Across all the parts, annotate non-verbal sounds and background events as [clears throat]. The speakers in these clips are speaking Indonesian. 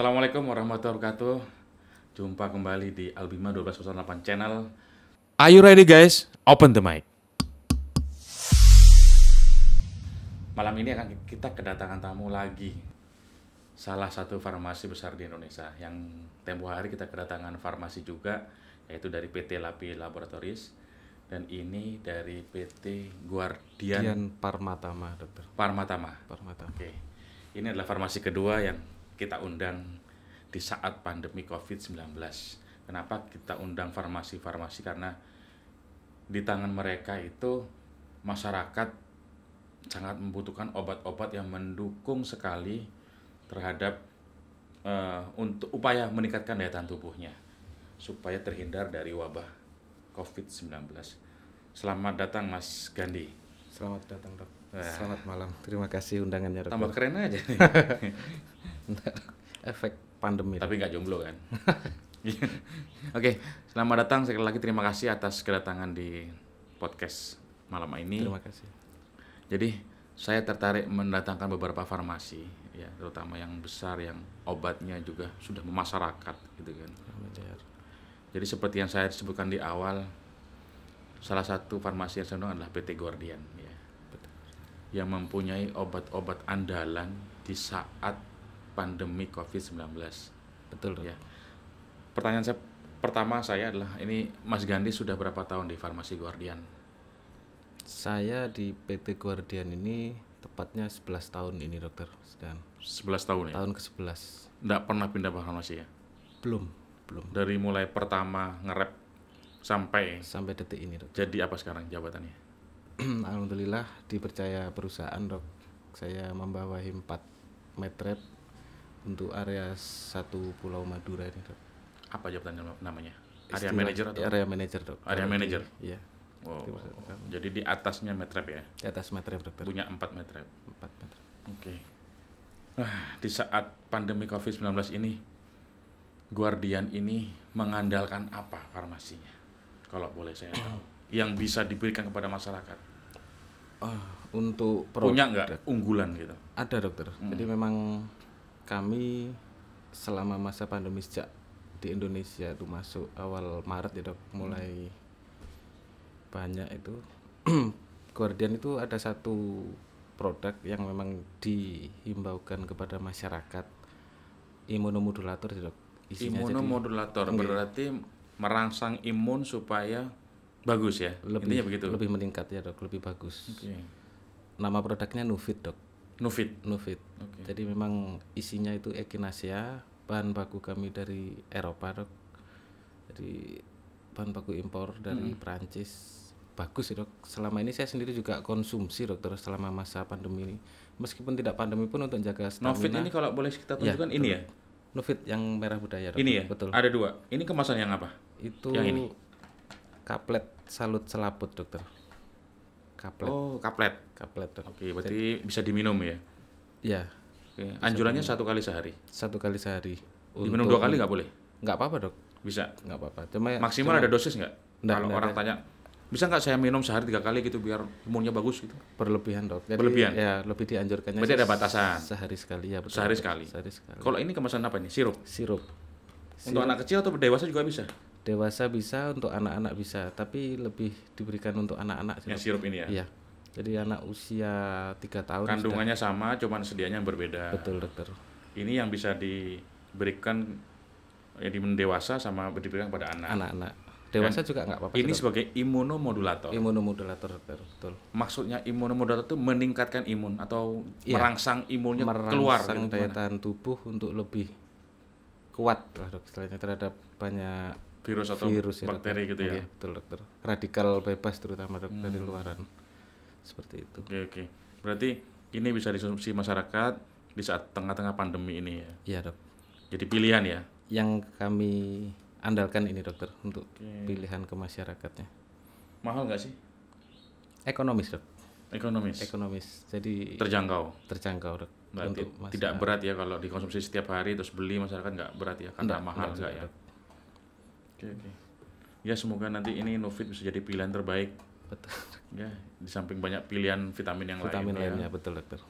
Assalamualaikum warahmatullahi wabarakatuh. Jumpa kembali di Albima 1208 channel. Are you ready guys? Open the mic. Malam ini akan kita kedatangan tamu lagi. Salah satu farmasi besar di Indonesia yang tempo hari kita kedatangan farmasi juga yaitu dari PT Lapi Laboratories. dan ini dari PT Guardian Parmatama, Dokter. Parmatama. Parmatama. Oke. Okay. Ini adalah farmasi kedua yang kita undang di saat pandemi COVID-19. Kenapa kita undang farmasi-farmasi? Karena di tangan mereka itu masyarakat sangat membutuhkan obat-obat yang mendukung sekali terhadap uh, untuk upaya meningkatkan daya tahan tubuhnya supaya terhindar dari wabah COVID-19. Selamat datang Mas Gandhi. Selamat datang, Dok. Selamat malam. Terima kasih undangannya, Tambah keren aja [laughs] efek pandemi. Tapi nggak jomblo kan? [laughs] Iya. Oke, okay, selamat datang sekali lagi terima kasih atas kedatangan di podcast malam ini. Terima kasih. Jadi saya tertarik mendatangkan beberapa farmasi, ya terutama yang besar yang obatnya juga sudah memasyarakat gitu kan. Jadi seperti yang saya sebutkan di awal, salah satu farmasi yang saya adalah PT Guardian ya. Yang mempunyai obat-obat andalan di saat pandemi COVID-19. Betul. Ya. Pertanyaan saya pertama saya adalah ini Mas Gandhi sudah berapa tahun di Farmasi Guardian? Saya di PT Guardian ini tepatnya 11 tahun ini dokter dan 11 tahun ya? Tahun ke-11. Enggak pernah pindah farmasi ya? Belum, belum. Dari mulai pertama ngerep sampai sampai detik ini dok. Jadi apa sekarang jabatannya? [clears throat] Alhamdulillah dipercaya perusahaan dok. Saya membawahi empat metrep untuk area satu Pulau Madura ini dok? Apa jabatannya namanya? Area manager atau? Area manager dok. Area manager. Iya. Wow. Jadi di atasnya metrep ya? Di atas metrep dokter. Punya empat metrep. Empat metrep. Oke. Okay. Nah, di saat pandemi COVID-19 ini, Guardian ini mengandalkan apa farmasinya? Kalau boleh saya tahu. [clears throat] yang bisa diberikan kepada masyarakat. Oh, untuk produk. Punya nggak unggulan gitu? Ada dokter. Hmm. Jadi memang kami selama masa pandemi sejak di Indonesia itu masuk awal Maret ya dok hmm. mulai hmm. banyak itu [clears throat] Guardian itu ada satu produk yang memang dihimbaukan kepada masyarakat imunomodulator ya dok imunomodulator iya. berarti merangsang imun supaya bagus ya lebih, begitu lebih meningkat ya dok lebih bagus okay. nama produknya Nufit dok Nufit. Nufit. Okay. Jadi memang isinya itu echinacea, bahan baku kami dari Eropa, Dok. Jadi bahan baku impor dari hmm. Prancis. Bagus sih Dok. Selama ini saya sendiri juga konsumsi, Dokter, selama masa pandemi ini. Meskipun tidak pandemi pun untuk jaga stamina. Nufit ini kalau boleh kita iya, tunjukkan ya, ini ya. Nufit yang merah budaya, Dok. Ini ya. Betul. Ada dua. Ini kemasan yang apa? Itu yang ini. Kaplet salut selaput, Dokter. Kaplet. Oh, kaplet. Kaplet. Oke, okay, berarti Jadi, bisa diminum ya? Iya. Okay. Anjurannya satu kali sehari. Satu kali sehari. Untuk diminum dua kali nggak boleh? Nggak apa-apa dok. Bisa. Nggak apa-apa. Cuma ya, maksimal cuman, ada dosis nggak? Kalau orang tanya bisa nggak saya minum sehari tiga kali gitu biar umurnya bagus gitu? Berlebihan dok. Jadi, Berlebihan. Ya lebih dianjurkannya. Berarti ada batasan. Sehari sekali ya. Betul, sehari sekali. Sehari sekali. Kalau ini kemasan apa ini? Sirup. Sirup. Sirup. Untuk Sirup. anak kecil atau dewasa juga bisa? dewasa bisa untuk anak-anak bisa tapi lebih diberikan untuk anak-anak sirup. Ya, sirup ini ya iya jadi anak usia tiga tahun kandungannya sudah. sama cuman sedianya berbeda betul dokter ini yang bisa diberikan jadi ya, di dewasa sama diberikan pada anak anak-anak dewasa Dan juga nggak apa-apa ini sebagai imunomodulator imunomodulator dokter betul maksudnya imunomodulator itu meningkatkan imun atau ya, merangsang imunnya merangsang keluar merangsang gitu daya tahan tubuh untuk lebih kuat lah dokter terhadap banyak virus atau virus, ya, bakteri dokter. gitu ya. Iya, betul dokter. Radikal bebas terutama dok hmm. dari luaran. Seperti itu. Oke okay, oke. Okay. Berarti ini bisa disumsi masyarakat di saat tengah-tengah pandemi ini ya. Iya, Dok. Jadi pilihan ya. Yang kami andalkan ini, Dokter, untuk okay. pilihan ke masyarakatnya. Mahal nggak sih? Ekonomis, Dok. Ekonomis. Ekonomis. Jadi terjangkau. Terjangkau, Dok. Berarti untuk tidak berat ya kalau dikonsumsi setiap hari terus beli masyarakat nggak berat ya karena enggak, mahal enggak, enggak ya. Dok oke okay, oke okay. ya semoga nanti ini Novit bisa jadi pilihan terbaik betul ya di samping banyak pilihan vitamin yang vitamin lain vitamin ya. lainnya ya. betul dokter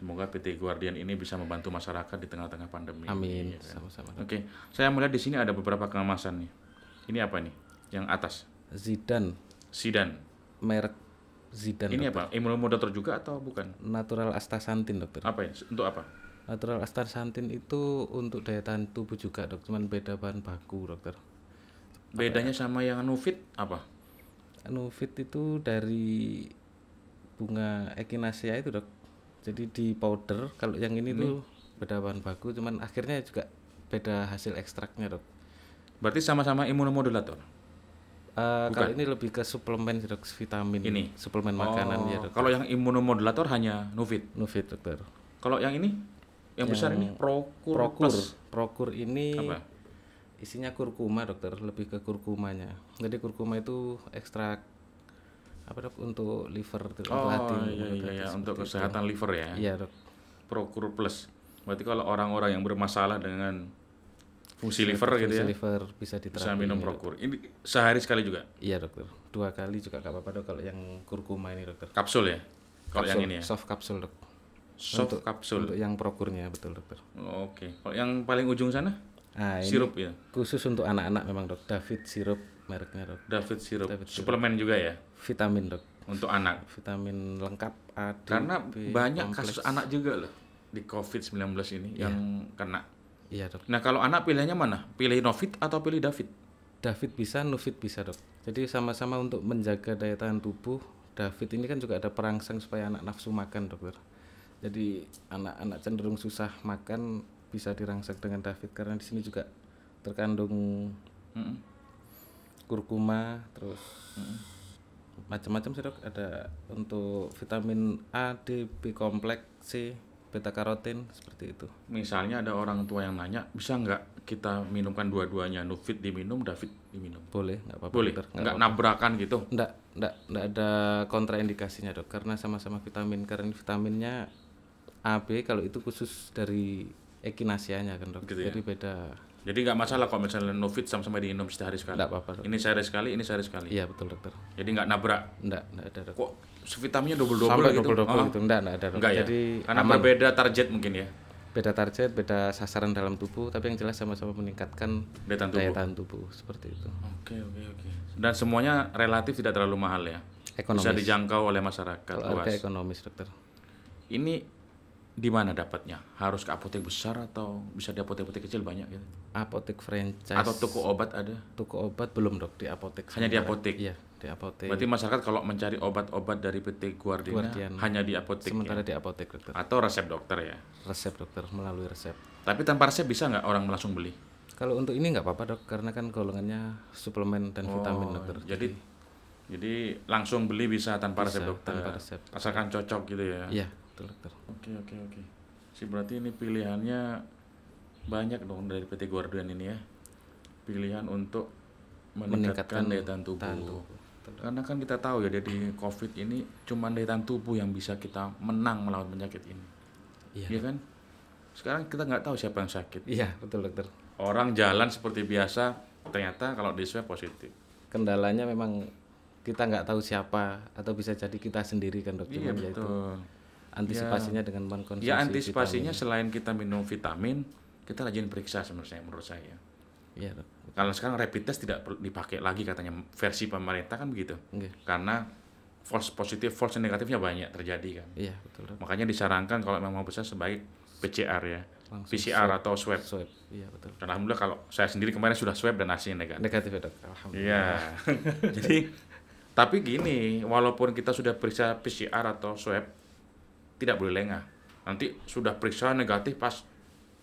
Semoga PT Guardian ini bisa membantu masyarakat di tengah-tengah pandemi. Amin. Ya, kan? Oke, saya melihat di sini ada beberapa kemasan nih. Ini apa nih? Yang atas. Zidan. Zidan. Merek Zidan. Ini dokter. apa? Imunomodator juga atau bukan? Natural astaxanthin, dokter. Apa ya? Untuk apa? Natural astaxanthin itu untuk daya tahan tubuh juga, dok. Cuman beda bahan baku, dokter bedanya sama yang Nufit apa Nufit itu dari bunga echinacea itu dok jadi di powder kalau yang ini, ini. tuh hmm. beda bahan baku cuman akhirnya juga beda hasil ekstraknya dok berarti sama-sama imunomodulator Uh, eh, kalau ini lebih ke suplemen dok, vitamin ini suplemen oh, makanan ya oh, dok. Kalau yang imunomodulator hanya nufit nufit dokter. Kalau yang ini yang, yang besar ini Prokur Prokur. Prokur ini isinya kurkuma dokter lebih ke kurkumanya jadi kurkuma itu ekstrak apa dok untuk liver untuk oh, iya, iya, iya. untuk iya, iya. kesehatan itu. liver ya iya dok prokur plus berarti kalau orang-orang yang bermasalah dengan fungsi liver gitu ya liver bisa diterapi bisa minum iya, prokur ini sehari sekali juga iya dokter dua kali juga gak apa-apa dok kalau yang kurkuma ini dokter kapsul ya kalau yang ini ya soft kapsul dok soft untuk, kapsul untuk yang prokurnya betul dokter oke okay. kalau yang paling ujung sana Ah, sirup ya. Khusus untuk anak-anak memang dok. David sirup mereknya dok. David sirup. Suplemen juga ya. Vitamin dok. Untuk anak. Vitamin lengkap A. D, Karena B, banyak kompleks. kasus anak juga loh di COVID 19 ini yeah. yang kena. Iya dok. Nah kalau anak pilihannya mana? Pilih Novit atau pilih David? David bisa, Novit bisa dok. Jadi sama-sama untuk menjaga daya tahan tubuh. David ini kan juga ada perangsang supaya anak nafsu makan dokter. Ya. Jadi anak-anak cenderung susah makan bisa dirangsek dengan David karena di sini juga terkandung mm. kurkuma terus mm. macam-macam sih dok ada untuk vitamin A D B kompleks C beta karotin seperti itu misalnya ada orang tua yang nanya bisa nggak kita minumkan dua-duanya Nufit diminum David diminum boleh nggak apa-apa boleh nggak, nabrakan gitu nggak nggak nggak ada kontraindikasinya dok karena sama-sama vitamin karena vitaminnya a, b kalau itu khusus dari ekinasianya kan dok. Gitu ya. Jadi ya? beda. Jadi nggak masalah kalau misalnya Novit sama-sama setiap hari sekali. apa-apa. Ini sehari sekali, ini sehari sekali. Iya betul dokter. Jadi nggak nabrak. Nggak, nggak ada dok. Kok vitaminnya double double Sampai gitu? double double oh. gitu, nggak, enggak ada dok. Enggak, ya? Jadi ya? karena aman. berbeda target mungkin ya. Beda target, beda sasaran dalam tubuh, tapi yang jelas sama-sama meningkatkan daya tahan, daya tahan tubuh. seperti itu. Oke oke oke. Dan semuanya relatif tidak terlalu mahal ya. Ekonomis. Bisa dijangkau oleh masyarakat. Oke, ekonomis dokter. Ini di mana dapatnya? Harus ke apotek besar atau bisa di apotek-apotek kecil banyak gitu? Apotek franchise. Atau toko obat ada? Toko obat belum dok di apotek. Hanya di apotek. Iya di apotek. Berarti masyarakat kalau mencari obat-obat dari PT Guardian, Guardian hanya di apotek. Sementara ya? di apotek dokter. Atau resep dokter ya? Resep dokter melalui resep. Tapi tanpa resep bisa nggak orang langsung beli? Kalau untuk ini nggak apa-apa dok, karena kan golongannya suplemen dan oh, vitamin dokter. Jadi jadi langsung beli bisa tanpa bisa, resep dokter. Tanpa resep. Asalkan cocok gitu ya. Iya gitu oke oke oke sih berarti ini pilihannya banyak dong dari PT Guardian ini ya pilihan untuk meningkatkan, daya tahan tubuh. tahan tubuh karena kan kita tahu ya jadi covid ini cuma daya tahan tubuh yang bisa kita menang melawan penyakit ini iya ya kan sekarang kita nggak tahu siapa yang sakit iya betul dokter orang jalan seperti biasa ternyata kalau di swab positif kendalanya memang kita nggak tahu siapa atau bisa jadi kita sendiri kan dokter iya ya betul itu antisipasinya ya, dengan mengkonsumsi ya antisipasinya vitamin. selain kita minum vitamin kita rajin periksa sebenarnya menurut saya ya. kalau sekarang rapid test tidak dipakai lagi katanya versi pemerintah kan begitu ya. karena false positif false negatifnya banyak terjadi kan iya betul, betul makanya disarankan kalau memang besar sebaik PCR ya Langsung PCR swab. atau swab. swab. Iya betul. Dan alhamdulillah kalau saya sendiri kemarin sudah swab dan hasilnya negatif. Negatif ya dok. Alhamdulillah. Iya. [laughs] Jadi tapi gini, walaupun kita sudah periksa PCR atau swab, tidak boleh lengah. Nanti sudah periksa negatif pas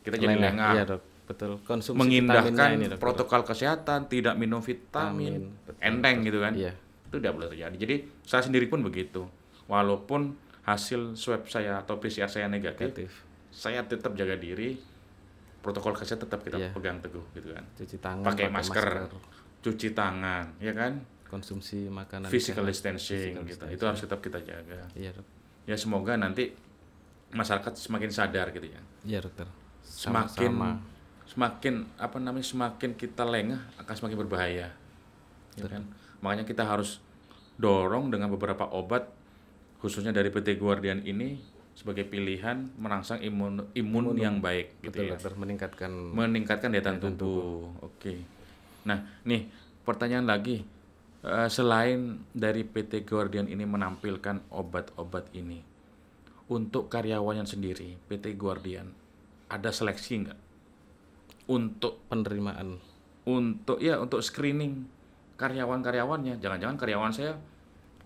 kita jadi lengah. Iya, dok. Betul. Konsumsi mengindahkan ini, dok, protokol kesehatan, tidak minum vitamin, Amin. enteng betul. gitu kan. Iya. Itu tidak boleh terjadi. Jadi saya sendiri pun begitu. Walaupun hasil swab saya atau PCR saya negatif, negatif. saya tetap jaga diri. Protokol kesehatan tetap kita iya. pegang teguh gitu kan. Cuci tangan, pakai, pakai masker, masker, cuci tangan, ya kan? konsumsi makanan physical distancing, physical distancing. Gitu. itu harus tetap kita jaga. Iya, dok ya semoga nanti masyarakat semakin sadar gitu ya iya dokter Sama -sama. semakin semakin apa namanya semakin kita lengah akan semakin berbahaya ya kan? makanya kita harus dorong dengan beberapa obat khususnya dari PT Guardian ini sebagai pilihan merangsang imun imun, imun yang baik gitu betul, ya. Dokter, meningkatkan meningkatkan daya tahan tubuh. tubuh. Oke. Nah, nih pertanyaan lagi Eh, selain dari PT Guardian ini menampilkan obat-obat ini untuk karyawannya sendiri PT Guardian ada seleksi nggak untuk penerimaan untuk ya untuk screening karyawan-karyawannya jangan-jangan karyawan saya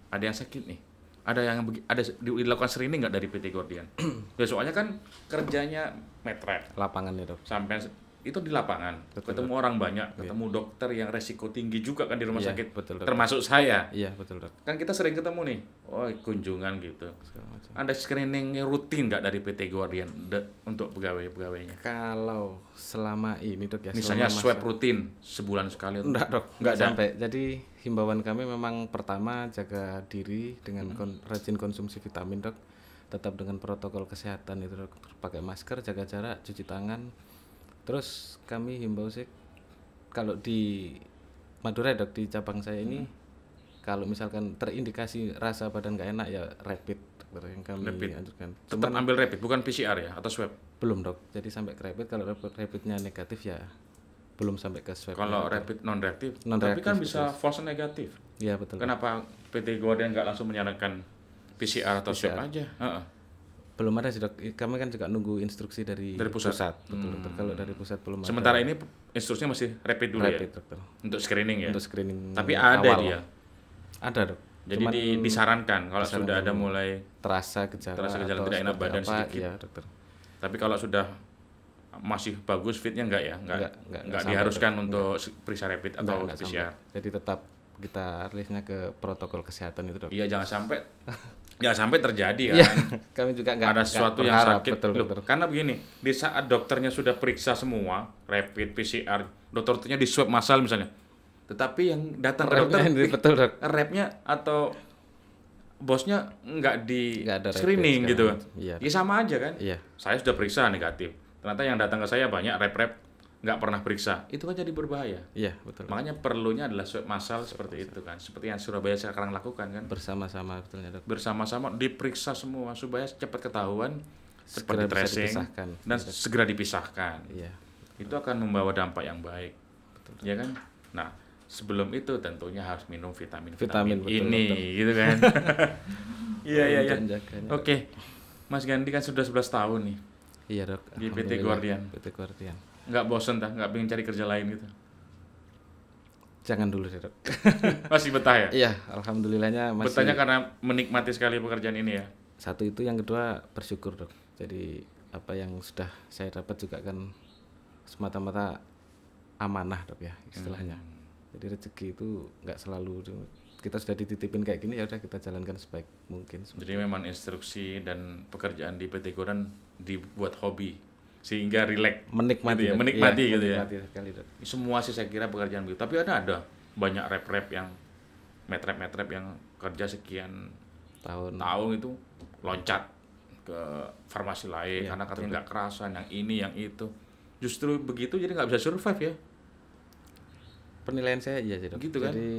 ada yang sakit nih ada yang ada dilakukan screening nggak dari PT Guardian ya [clears throat] soalnya kan kerjanya metret lapangan itu sampai itu di lapangan betul, ketemu betul. orang banyak yeah. ketemu dokter yang resiko tinggi juga kan di rumah yeah, sakit betul, termasuk saya iya yeah, betul dok kan kita sering ketemu nih oh kunjungan gitu Ada screening rutin nggak dari PT Guardian untuk pegawai pegawainya kalau selama ini dok ya misalnya swab rutin sebulan sekali enggak dok enggak sampai ada. jadi himbauan kami memang pertama jaga diri dengan hmm. kon rajin konsumsi vitamin dok tetap dengan protokol kesehatan itu dok pakai masker jaga jarak cuci tangan terus kami himbau sih kalau di Madura dok di cabang saya ini hmm. kalau misalkan terindikasi rasa badan nggak enak ya rapid dokter yang kami rapid. anjurkan. Cuman, Tetap ambil rapid bukan PCR ya atau swab? Belum dok. Jadi sampai ke rapid kalau rapidnya negatif ya belum sampai ke swab. Kalau rapid non reaktif, non -reaktif tapi kan bisa betul. false negatif. ya betul. Kenapa PT Guardian nggak langsung menyarankan PCR atau PCR. swab aja? Uh -uh belum ada sih dok. Kami kan juga nunggu instruksi dari, dari pusat. pusat. Betul hmm. Kalau dari pusat belum Sementara ada. ini instruksinya masih rapid dulu ya? rapid, ya. Dokter. Untuk screening ya. Untuk screening. Tapi ada awal. dia. Ada dok. Jadi di, disarankan kalau disarankan sudah ada mulai terasa gejala, terasa gejala tidak enak badan apa, sedikit. Ya, dokter. Tapi kalau sudah masih bagus fitnya enggak ya, enggak enggak, enggak, enggak, diharuskan dokter. untuk periksa rapid atau enggak, PCR. Sampai. Jadi tetap kita rilisnya ke protokol kesehatan itu dok. Iya jangan sampai [laughs] jangan sampai terjadi iya, kan. Ya, [laughs] kami juga nggak ada sesuatu yang sakit betul, Karena begini di saat dokternya sudah periksa semua rapid PCR dokternya di swab massal misalnya. Tetapi yang datang ke dokter [laughs] betul dok. Rapnya atau bosnya nggak di gak ada screening gitu kan. Iya. Ya sama aja kan. Iya. Saya sudah periksa negatif. Ternyata yang datang ke saya banyak rep-rep nggak pernah periksa itu kan jadi berbahaya iya betul makanya perlunya adalah swab massal seperti itu kan seperti yang Surabaya sekarang lakukan kan bersama-sama betulnya bersama-sama diperiksa semua supaya cepat ketahuan cepat segera tracing dipisahkan. dan iya, segera dipisahkan iya itu akan membawa dampak yang baik betul, betul. ya kan nah sebelum itu tentunya harus minum vitamin vitamin, vitamin ini betul. gitu kan [laughs] iya iya iya oke Mas Gandhi kan sudah 11 tahun nih iya dok di PT Guardian PT Guardian nggak bosen dah nggak pengen cari kerja lain gitu jangan dulu sih dok [laughs] masih betah ya iya alhamdulillahnya masih betahnya karena menikmati sekali pekerjaan ini ya satu itu yang kedua bersyukur dok jadi apa yang sudah saya dapat juga kan semata-mata amanah dok ya istilahnya hmm. jadi rezeki itu nggak selalu kita sudah dititipin kayak gini ya udah kita jalankan sebaik mungkin. Jadi memang instruksi dan pekerjaan di PT Goran dibuat hobi sehingga rileks menikmati gitu ya, ya, menikmati iya, gitu ya, gitu menikmati ya sekali, semua sih saya kira pekerjaan begitu tapi ada ada banyak rap rap yang metrep metrep yang kerja sekian tahun tahun itu loncat ke farmasi lain ya, karena katanya nggak kerasan yang ini yang itu justru begitu jadi nggak bisa survive ya penilaian saya aja iya sih gitu kan jadi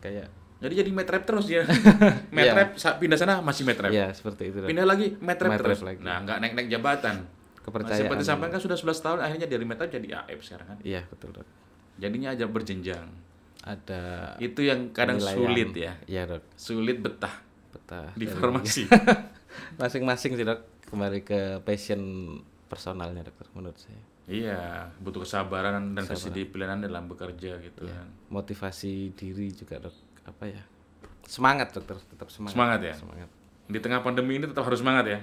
kayak jadi jadi metrep terus ya. [laughs] metrep yeah. pindah sana masih metrep. ya seperti itu. Pindah lagi metrep, terus. Lagi. Nah, nggak naik-naik jabatan kepercayaan. seperti sampaikan kan sudah 11 tahun akhirnya dari meta jadi AF sekarang kan. Iya, betul, Dok. Jadinya aja berjenjang. Ada Itu yang kadang penilaian. sulit ya. Iya, Dok. Sulit betah. Betah. Di farmasi. [laughs] Masing-masing sih, Dok. Kembali ke passion personalnya, Dokter, menurut saya. Iya, butuh kesabaran dan kedisiplinan dalam bekerja gitu iya. kan. Motivasi diri juga, Dok. Apa ya? Semangat, Dokter, tetap semangat. Semangat ya. Semangat. Di tengah pandemi ini tetap harus semangat ya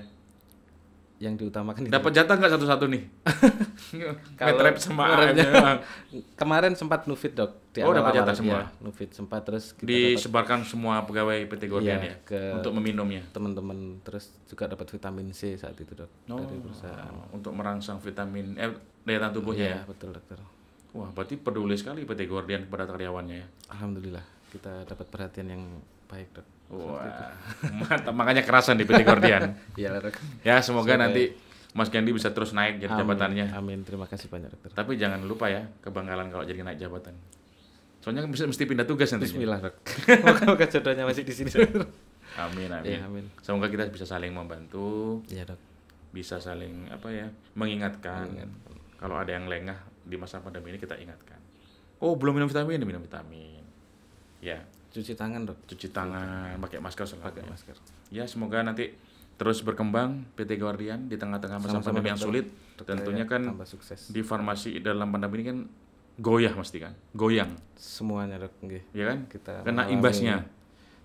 yang diutamakan dapat jatah nggak satu-satu nih [laughs] metrep sama AM kemarin sempat nufit dok di oh dapat jatah semua ya, nufit sempat terus kita disebarkan dapat, semua pegawai PT Gordian ya, ya ke untuk meminumnya teman-teman terus juga dapat vitamin C saat itu dok oh, dari perusahaan untuk merangsang vitamin eh daya tahan tubuhnya ya, ya betul dokter wah berarti peduli sekali PT Gordian kepada karyawannya ya alhamdulillah kita dapat perhatian yang baik dok Wah, [laughs] Makanya kerasan di PT Gordian. Iya, ya, semoga Sampai... nanti ya? Mas Gandhi bisa terus naik jadi Amin. jabatannya. Amin. Terima kasih banyak, Dokter. Tapi jangan lupa ya kebanggalan kalau jadi naik jabatan. Soalnya kan mesti pindah tugas nanti. Bismillah, Dok. [laughs] Moga jodohnya masih di sini. amin, amin. Ya, amin. Semoga kita bisa saling membantu. Iya, Dok. Bisa saling apa ya? Mengingatkan. mengingatkan. Kalau ada yang lengah di masa pandemi ini kita ingatkan. Oh, belum minum vitamin, minum vitamin ya cuci tangan dok cuci tangan pakai masker selalu pakai masker ya semoga nanti terus berkembang PT Guardian di tengah-tengah masa pandemi yang sulit tentunya ya, kan sukses. di farmasi dalam pandemi ini kan goyah mesti kan goyang semuanya dok ya kan kita kena imbasnya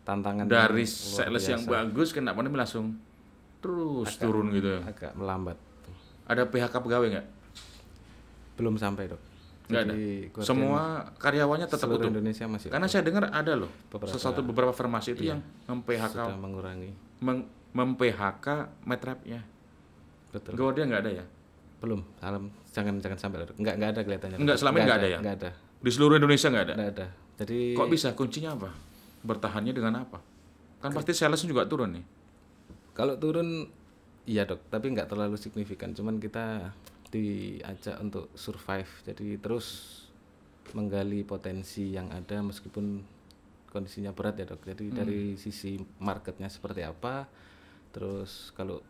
tantangan dari sales yang bagus kena pandemi langsung terus agak, turun gitu agak melambat ada PHK pegawai nggak belum sampai dok Gak ada. Semua karyawannya tetap utuh. Indonesia masih. Karena saya dengar ada loh beberapa, sesuatu beberapa farmasi itu iya, yang mem-PHK mengurangi meng, mem-PHK metrapnya. Betul. Gak nggak ada ya? Belum. Salam jangan jangan sampai lho. Nggak nggak ada kelihatannya. Nggak selama ini nggak ada, ada ya? Nggak ada. Di seluruh Indonesia nggak ada. Nggak ada. Jadi kok bisa kuncinya apa? Bertahannya dengan apa? Kan Ke... pasti salesnya juga turun nih. Kalau turun iya dok, tapi nggak terlalu signifikan. Cuman kita diajak untuk survive jadi terus menggali potensi yang ada meskipun kondisinya berat ya dok jadi hmm. dari sisi marketnya seperti apa terus kalau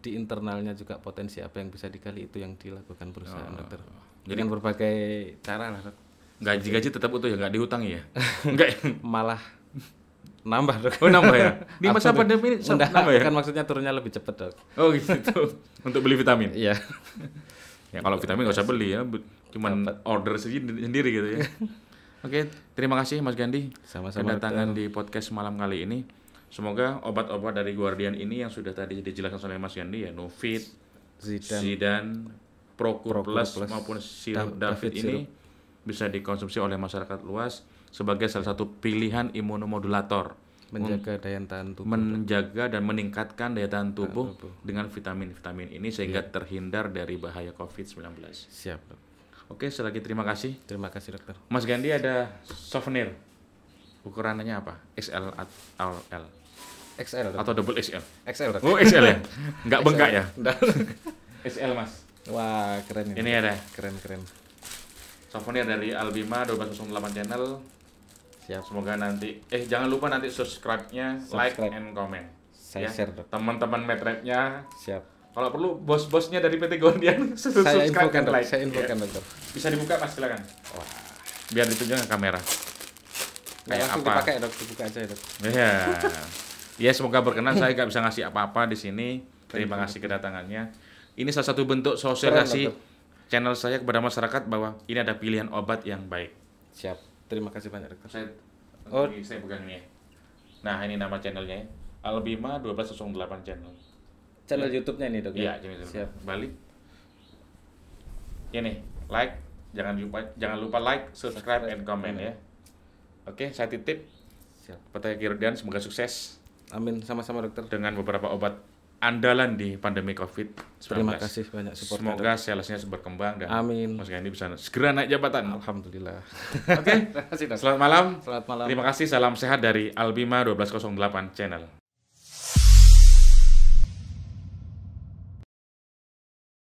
di internalnya juga potensi apa yang bisa dikali itu yang dilakukan perusahaan oh. dokter jadi Dengan berbagai cara lah dok gaji-gaji tetap utuh ya nggak dihutangi ya [laughs] nggak ya? malah nambah dok. Oh nambah ya? [laughs] Di masa pandemi ini nambah, nambah ya? Kan maksudnya turunnya lebih cepat dok. Oh gitu. [laughs] Untuk beli vitamin? Iya. [laughs] ya kalau vitamin nggak usah beli ya, cuman order sendiri gitu ya. Oke, terima kasih Mas Gandhi. Sama-sama. Kedatangan di podcast malam kali ini. Semoga obat-obat dari Guardian ini yang sudah tadi dijelaskan oleh Mas Gandhi ya, Novit, Zidane, Zidane Prokur, Prokur Plus, Plus maupun Sir David, David ini sirup. bisa dikonsumsi oleh masyarakat luas sebagai salah satu pilihan imunomodulator menjaga daya tahan tubuh menjaga dan meningkatkan daya tahan tubuh, tahan tubuh. dengan vitamin-vitamin ini sehingga yeah. terhindar dari bahaya COVID-19. Siap. Oke, sekali terima kasih. Terima kasih, Dokter. Mas Gandhi ada souvenir. Ukurannya apa? XL atau L? XL dokter. atau double XL? XL. Dokter. Oh, XL ya. Enggak [laughs] bengkak ya? [laughs] XL, Mas. Wah, keren ini. Ini ada. Keren-keren. Souvenir dari Albima 1208 channel Siap. Semoga nanti eh jangan lupa nanti subscribe-nya, subscribe. like and comment. Saya ya. share, Teman-teman Metrap-nya. Siap. Kalau perlu bos-bosnya dari PT Gondian [laughs] saya subscribe dan like. Saya infokan ya. Dokter. Bisa dibuka Mas silakan. Oh. Biar ditunjuk ke kamera. Kayak ya, apa? dipakai Dok, dibuka aja Dok. Iya. ya semoga berkenan saya nggak bisa ngasih apa-apa di sini. Terima kasih kedatangannya. Ini salah satu bentuk sosialisasi channel saya kepada masyarakat bahwa ini ada pilihan obat yang baik. Siap. Terima kasih banyak dokter. Saya, oh. saya pegang ini ya. Nah ini nama channelnya ya. Albima 1208 channel. Channel ya. YouTube-nya ini dok. Iya, channel YouTube. Siap. Balik. Ini like, jangan lupa jangan lupa like, subscribe, subscribe. and comment ya. Oke, saya titip. Siap. Patah Kirdian semoga sukses. Amin, sama-sama dokter. Dengan beberapa obat andalan di pandemi COVID-19. Terima kasih banyak support. Semoga salesnya berkembang dan Amin. Mas Gandhi bisa segera naik jabatan. Alhamdulillah. Oke. [laughs] Okay. Selamat malam. Selamat malam. Terima kasih. Salam sehat dari Albima 1208 Channel.